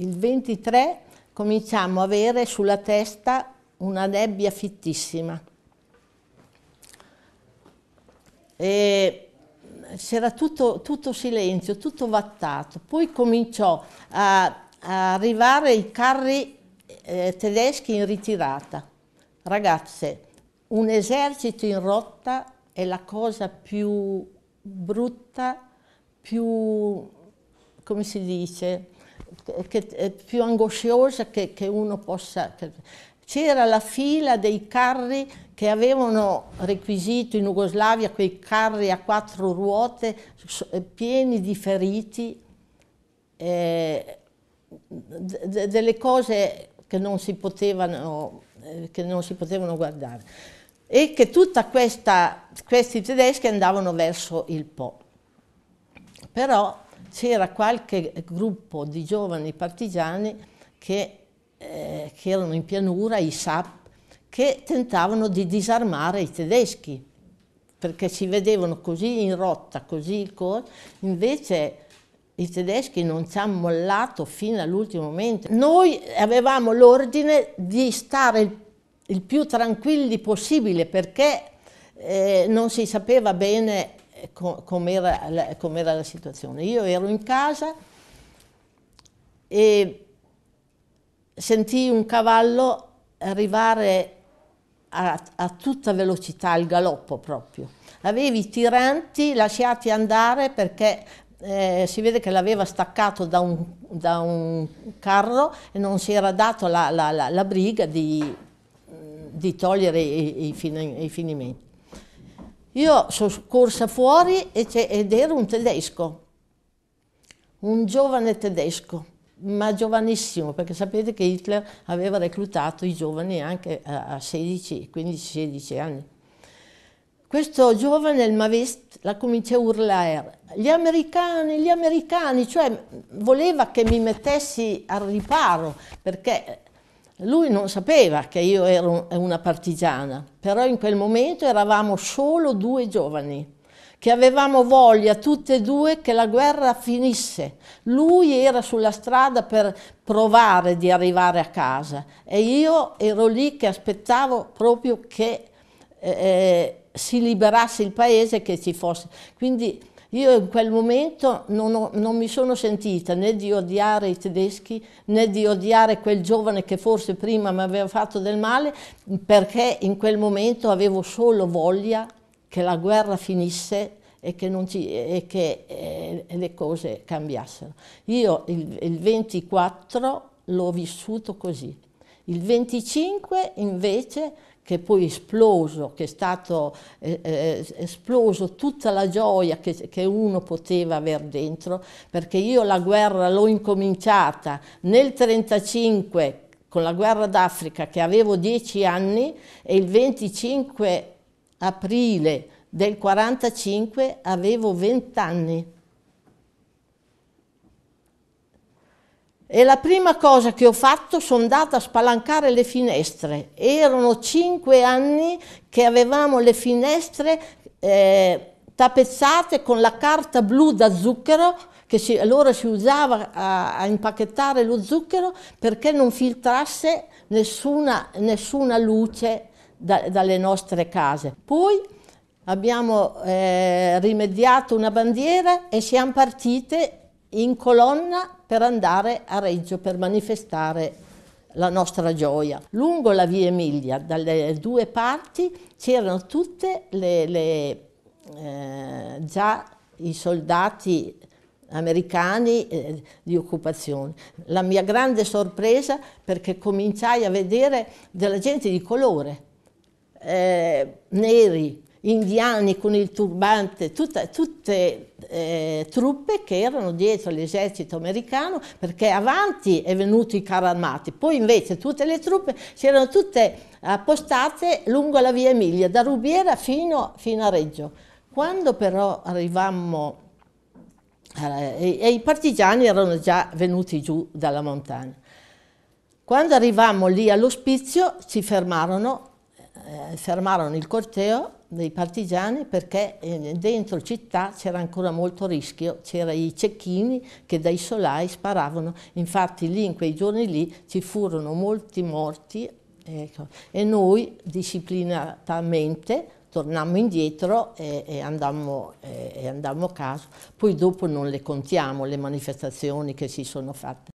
Il 23 cominciamo a avere sulla testa una nebbia fittissima. c'era tutto, tutto, silenzio, tutto vattato. Poi cominciò a, a arrivare i carri eh, tedeschi in ritirata. Ragazze, un esercito in rotta è la cosa più brutta, più, come si dice, che è più angosciosa che, che uno possa... C'era la fila dei carri che avevano requisito in Jugoslavia, quei carri a quattro ruote eh, pieni di feriti, eh, delle cose che non, potevano, eh, che non si potevano, guardare. E che tutti questi tedeschi andavano verso il Po. Però c'era qualche gruppo di giovani partigiani che, eh, che erano in pianura, i SAP, che tentavano di disarmare i tedeschi, perché si vedevano così in rotta, così corso. invece i tedeschi non ci hanno mollato fino all'ultimo momento. Noi avevamo l'ordine di stare il, il più tranquilli possibile perché eh, non si sapeva bene eh, com'era la, com la situazione. Io ero in casa e sentii un cavallo arrivare a, a, tutta velocità, al galoppo proprio. Avevi i tiranti lasciati andare perché eh, si vede che l'aveva staccato da un, da un, carro e non si era dato la, la, la, la briga di, di togliere i, i, fin, i finimenti. Io sono corsa fuori ed era un tedesco, un giovane tedesco, ma giovanissimo, perché sapete che Hitler aveva reclutato i giovani anche a 16, 15-16 anni. Questo giovane, il Mavist, la comincia a urlare, gli americani, gli americani, cioè voleva che mi mettessi al riparo, perché lui non sapeva che io ero una partigiana, però in quel momento eravamo solo due giovani che avevamo voglia tutte e due che la guerra finisse. Lui era sulla strada per provare di arrivare a casa e io ero lì che aspettavo proprio che eh, eh si liberasse il paese, e che ci fosse. Quindi io in quel momento non, ho, non, mi sono sentita né di odiare i tedeschi né di odiare quel giovane che forse prima mi aveva fatto del male perché in quel momento avevo solo voglia che la guerra finisse e che, ci, e che eh, le cose cambiassero. Io il, il 24 l'ho vissuto così. Il 25 invece che poi è esploso, che è stato eh, eh esploso tutta la gioia che, che uno poteva avere dentro, perché io la guerra l'ho incominciata nel 35 con la guerra d'Africa che avevo 10 anni e il 25 aprile del 45 avevo 20 anni. E la prima cosa che ho fatto sono andata a spalancare le finestre. Erano cinque anni che avevamo le finestre eh, tappezzate con la carta blu da zucchero, che si, allora si usava a, a, impacchettare lo zucchero perché non filtrasse nessuna, nessuna luce da, dalle nostre case. Poi abbiamo eh, rimediato una bandiera e siamo partite in colonna per andare a Reggio per manifestare la nostra gioia. Lungo la via Emilia, dalle due parti, c'erano tutte le, le eh, già i soldati americani eh, di occupazione. La mia grande sorpresa perché cominciai a vedere della gente di colore, eh, neri, indiani con il turbante, tutta, tutte eh, truppe che erano dietro l'esercito americano perché avanti è venuto i carri armati, poi invece tutte le truppe si erano tutte appostate lungo la via Emilia, da Rubiera fino, fino a Reggio. Quando però arrivammo, eh, e, e i partigiani erano già venuti giù dalla montagna, quando arrivammo lì all'ospizio ci fermarono eh, fermarono il corteo dei partigiani perché eh, dentro città c'era ancora molto rischio, c'erano i cecchini che dai solai sparavano, infatti lì in quei giorni lì ci furono molti morti ecco. e noi disciplinatamente tornammo indietro e, e, andammo, e, e andammo a casa, poi dopo non le contiamo le manifestazioni che si sono fatte.